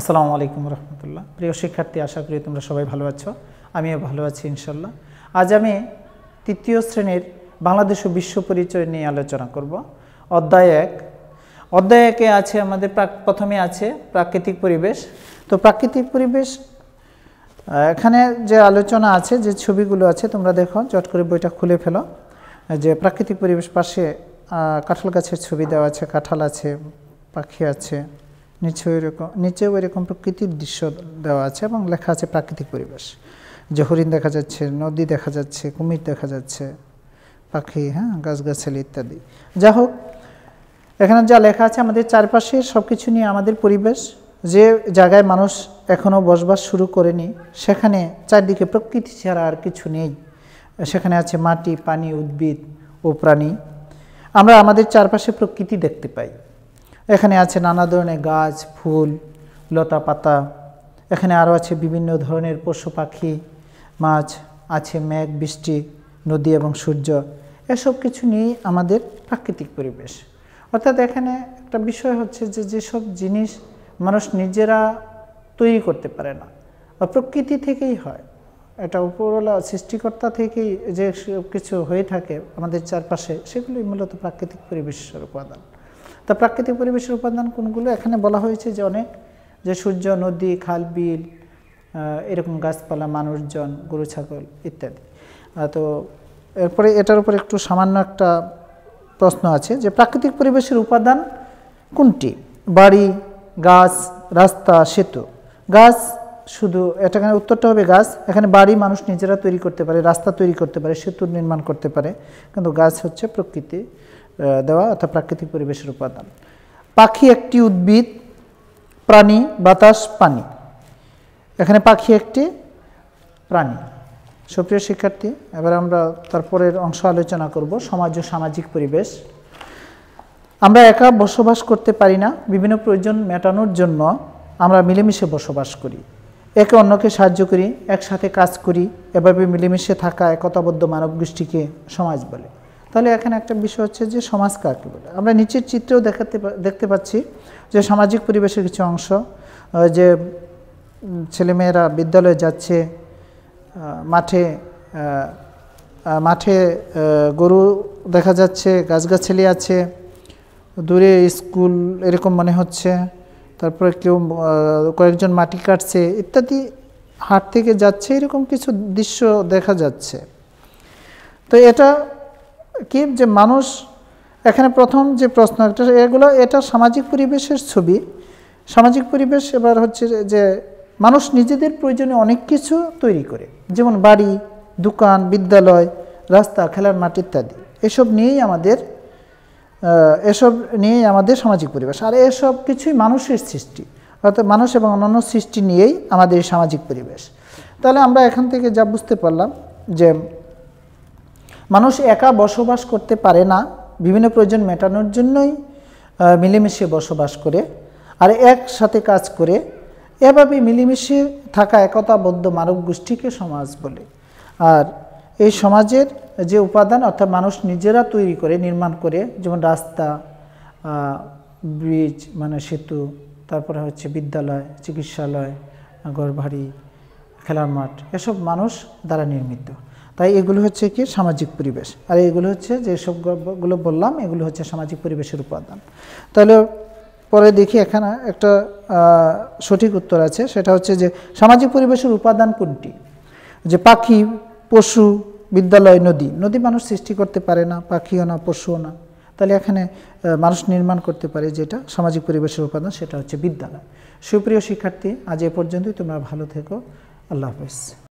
আসসালামু আলাইকুম রহমতুল্লাহ প্রিয় শিক্ষার্থী আশা করি তোমরা সবাই ভালো আছো আমিও ভালো আছি ইনশাল্লাহ আজ আমি তৃতীয় শ্রেণীর বাংলাদেশ ও বিশ্ব পরিচয় নিয়ে আলোচনা করব অধ্যায় এক অধ্যায় একে আছে আমাদের প্রথমে আছে প্রাকৃতিক পরিবেশ তো প্রাকৃতিক পরিবেশ এখানে যে আলোচনা আছে যে ছবিগুলো আছে তোমরা দেখো চট করে বইটা খুলে ফেলো যে প্রাকৃতিক পরিবেশ পাশে কাঁঠাল গাছের ছবি দেওয়া আছে কাঁঠাল আছে পাখি আছে নিচে ওই রকম নিচে ওই রকম প্রকৃতির দৃশ্য দেওয়া আছে এবং লেখা আছে প্রাকৃতিক পরিবেশ যে হরিণ দেখা যাচ্ছে নদী দেখা যাচ্ছে কুমির দেখা যাচ্ছে পাখি হ্যাঁ গাছগাছালি ইত্যাদি যা হোক এখানে যা লেখা আছে আমাদের চারপাশে সব কিছু নিয়ে আমাদের পরিবেশ যে জায়গায় মানুষ এখনও বসবাস শুরু করেনি সেখানে চারদিকে প্রকৃতি ছাড়া আর কিছু নেই সেখানে আছে মাটি পানি উদ্ভিদ ও প্রাণী আমরা আমাদের চারপাশে প্রকৃতি দেখতে পাই এখানে আছে নানা ধরনের গাছ ফুল লতা পাতা এখানে আরও আছে বিভিন্ন ধরনের পশু পাখি মাছ আছে মেঘ বৃষ্টি নদী এবং সূর্য এসব কিছু নিয়েই আমাদের প্রাকৃতিক পরিবেশ অর্থাৎ এখানে একটা বিষয় হচ্ছে যে যেসব জিনিস মানুষ নিজেরা তৈরি করতে পারে না বা প্রকৃতি থেকেই হয় এটা উপরওয়ালা সৃষ্টিকর্তা থেকেই যে কিছু হয়ে থাকে আমাদের চারপাশে সেগুলি মূলত প্রাকৃতিক পরিবেশের উপাদান তা প্রাকৃতিক পরিবেশের উপাদান কোনগুলো এখানে বলা হয়েছে যে অনেক যে সূর্য নদী খাল বিল এরকম গাছপালা মানুষজন গরু ছাগল ইত্যাদি তো এরপরে এটার উপর একটু সামান্য একটা প্রশ্ন আছে যে প্রাকৃতিক পরিবেশের উপাদান কোনটি বাড়ি গাছ রাস্তা সেতু গাছ শুধু এটা এখানে উত্তরটা হবে গাছ এখানে বাড়ি মানুষ নিজেরা তৈরি করতে পারে রাস্তা তৈরি করতে পারে সেতু নির্মাণ করতে পারে কিন্তু গাছ হচ্ছে প্রকৃতি দেওয়া অর্থাৎ প্রাকৃতিক পরিবেশের উপাদান পাখি একটি উদ্ভিদ প্রাণী বাতাস পানি এখানে পাখি একটি প্রাণী সুপ্রিয় শিক্ষার্থী এবার আমরা তারপরের অংশ আলোচনা করব সমাজ ও সামাজিক পরিবেশ আমরা একা বসবাস করতে পারি না বিভিন্ন প্রয়োজন মেটানোর জন্য আমরা মিলেমিশে বসবাস করি একে অন্যকে সাহায্য করি একসাথে কাজ করি এভাবে মিলেমিশে থাকা একতাবদ্ধ মানব গোষ্ঠীকে সমাজ বলে তাহলে এখানে একটা বিষয় হচ্ছে যে সমাজ কাকে বলে আমরা নিচের চিত্রেও দেখাতে দেখতে পাচ্ছি যে সামাজিক পরিবেশের কিছু অংশ যে ছেলেমেয়েরা বিদ্যালয়ে যাচ্ছে মাঠে মাঠে গরু দেখা যাচ্ছে গাছগাছালি আছে দূরে স্কুল এরকম মনে হচ্ছে তারপরে কেউ কয়েকজন মাটি কাটছে ইত্যাদি হাট থেকে যাচ্ছে এরকম কিছু দৃশ্য দেখা যাচ্ছে তো এটা কি যে মানুষ এখানে প্রথম যে প্রশ্ন একটা এগুলো এটা সামাজিক পরিবেশের ছবি সামাজিক পরিবেশ এবার হচ্ছে যে মানুষ নিজেদের প্রয়োজনে অনেক কিছু তৈরি করে যেমন বাড়ি দোকান বিদ্যালয় রাস্তা খেলার মাঠ ইত্যাদি এসব নিয়েই আমাদের এসব নিয়েই আমাদের সামাজিক পরিবেশ আর এসব কিছুই মানুষের সৃষ্টি অর্থাৎ মানুষ এবং অন্যান্য সৃষ্টি নিয়েই আমাদের সামাজিক পরিবেশ তাহলে আমরা এখান থেকে যা বুঝতে পারলাম যে মানুষ একা বসবাস করতে পারে না বিভিন্ন প্রয়োজন মেটানোর জন্যই মিলেমিশে বসবাস করে আর একসাথে কাজ করে এভাবে মিলেমিশে থাকা একতাবদ্ধ মানব গোষ্ঠীকে সমাজ বলে আর এই সমাজের যে উপাদান অর্থাৎ মানুষ নিজেরা তৈরি করে নির্মাণ করে যেমন রাস্তা ব্রিজ মানে সেতু তারপরে হচ্ছে বিদ্যালয় চিকিৎসালয় ঘরবাড়ি খেলার মাঠ এসব মানুষ দ্বারা নির্মিত তাই এগুলো হচ্ছে কি সামাজিক পরিবেশ আর এগুলো হচ্ছে যেসবগুলো বললাম এগুলো হচ্ছে সামাজিক পরিবেশের উপাদান তাহলে পরে দেখি এখানে একটা সঠিক উত্তর আছে সেটা হচ্ছে যে সামাজিক পরিবেশের উপাদান কোনটি যে পাখি পশু বিদ্যালয় নদী নদী মানুষ সৃষ্টি করতে পারে না পাখিও না পশুও না তাহলে এখানে মানুষ নির্মাণ করতে পারে যেটা সামাজিক পরিবেশের উপাদান সেটা হচ্ছে বিদ্যালয় সুপ্রিয় শিক্ষার্থী আজ এ পর্যন্তই তোমরা ভালো থেকো আল্লাহ হাফেজ